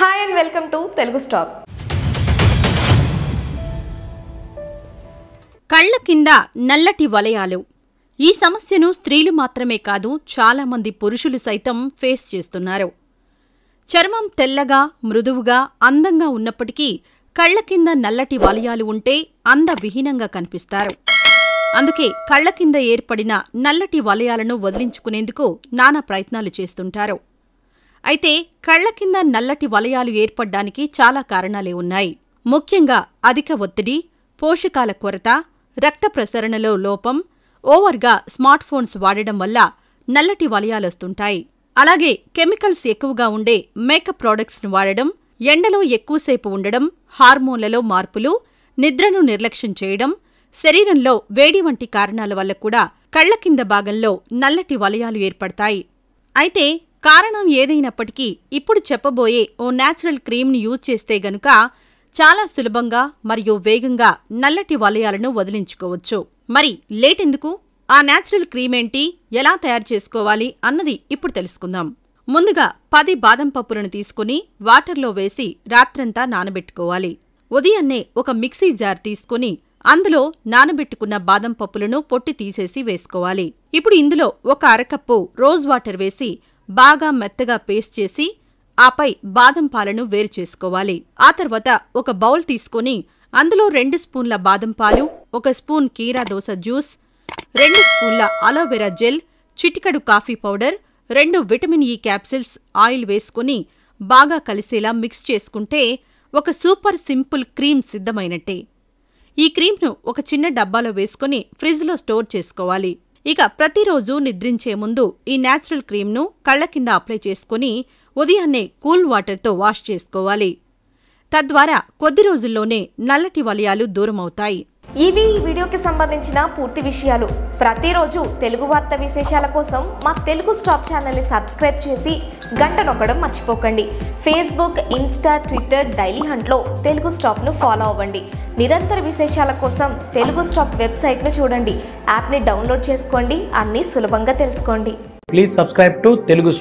hi and welcome to Telugu stop కళ్ళ కింద నల్లటి వలయాలు ఈ సమస్యను స్త్రీలు మాత్రమే కాదు చాలామంది పురుషులు సైతం ఫేస్ చేస్తున్నారు చర్మం తెల్లగా మృదువుగా అందంగా ఉన్నప్పటికీ కళ్ల కింద నల్లటి వలయాలు ఉంటే అందవిహీనంగా కనిపిస్తారు అందుకే కళ్ల కింద ఏర్పడిన నల్లటి వలయాలను వదిలించుకునేందుకు నానా ప్రయత్నాలు చేస్తుంటారు అయితే కళ్ల కింద నల్లటి వలయాలు ఏర్పడ్డానికి చాలా కారణాలే ఉన్నాయి ముఖ్యంగా అధిక ఒత్తిడి పోషకాల కొరత రక్త ప్రసరణలో లోపం ఓవర్గా స్మార్ట్ ఫోన్స్ వాడడం వల్ల నల్లటి వలయాలొస్తుంటాయి అలాగే కెమికల్స్ ఎక్కువగా ఉండే మేకప్ ప్రోడక్ట్స్ను వాడడం ఎండలో ఎక్కువసేపు ఉండడం హార్మోన్లలో మార్పులు నిద్రను నిర్లక్ష్యం చేయడం శరీరంలో వేడి వంటి కారణాల వల్ల కూడా కళ్ల కింద భాగంలో నల్లటి వలయాలు ఏర్పడతాయి అయితే కారణం ఏదైనప్పటికీ ఇప్పుడు చెప్పబోయే ఓ న్యాచురల్ క్రీమ్ని యూజ్ చేస్తే గనుక చాలా సులభంగా మరియు వేగంగా నల్లటి వలయాలను వదిలించుకోవచ్చు మరి లేటెందుకు ఆ న్యాచురల్ క్రీమ్ ఏంటి ఎలా తయారు చేసుకోవాలి అన్నది ఇప్పుడు తెలుసుకుందాం ముందుగా పది బాదం పప్పులను తీసుకుని వాటర్లో వేసి రాత్రంతా నానబెట్టుకోవాలి ఉదయాన్నే ఒక మిక్సీ జార్ తీసుకుని అందులో నానబెట్టుకున్న బాదం పప్పులను పొట్టి తీసేసి వేసుకోవాలి ఇప్పుడు ఇందులో ఒక అరకప్పు రోజ్ వాటర్ వేసి బాగా మెత్తగా పేస్ట్ చేసి ఆపై బాదం పాలను వేరు చేసుకోవాలి ఆ తర్వాత ఒక బౌల్ తీసుకుని అందులో రెండు స్పూన్ల బాదం పాలు ఒక స్పూన్ కీరా దోశ జ్యూస్ రెండు స్పూన్ల అలోవెరా జెల్ చిటికడు కాఫీ పౌడర్ రెండు విటమిన్ ఈ క్యాప్సిల్స్ ఆయిల్ వేసుకుని బాగా కలిసేలా మిక్స్ చేసుకుంటే ఒక సూపర్ సింపుల్ క్రీమ్ సిద్ధమైనట్టే ఈ క్రీమ్ను ఒక చిన్న డబ్బాలో వేసుకుని ఫ్రిజ్లో స్టోర్ చేసుకోవాలి ఇక ప్రతిరోజు నిద్రించే ముందు ఈ న్యాచురల్ క్రీమ్ను కళ్ల కింద అప్లై చేసుకుని ఉదయాన్నే కూల్ వాటర్తో వాష్ చేసుకోవాలి తద్వారా కొద్ది రోజుల్లోనే నల్లటి వలయాలు దూరమవుతాయి ఇవి ఈ వీడియోకి సంబంధించిన పూర్తి విషయాలు ప్రతిరోజు తెలుగు వార్త విశేషాల కోసం మా తెలుగు స్టాప్ ఛానల్ని సబ్స్క్రైబ్ చేసి గంట నొక్కడం మర్చిపోకండి ఫేస్బుక్ ఇన్స్టా ట్విట్టర్ డైలీ హంట్లో తెలుగు స్టాప్ను ఫాలో అవ్వండి నిరంతర విశేషాల కోసం తెలుగు స్టాప్ వెబ్సైట్ను చూడండి యాప్ని డౌన్లోడ్ చేసుకోండి అన్నీ సులభంగా తెలుసుకోండి ప్లీజ్ సబ్స్క్రైబ్ టు తెలుగు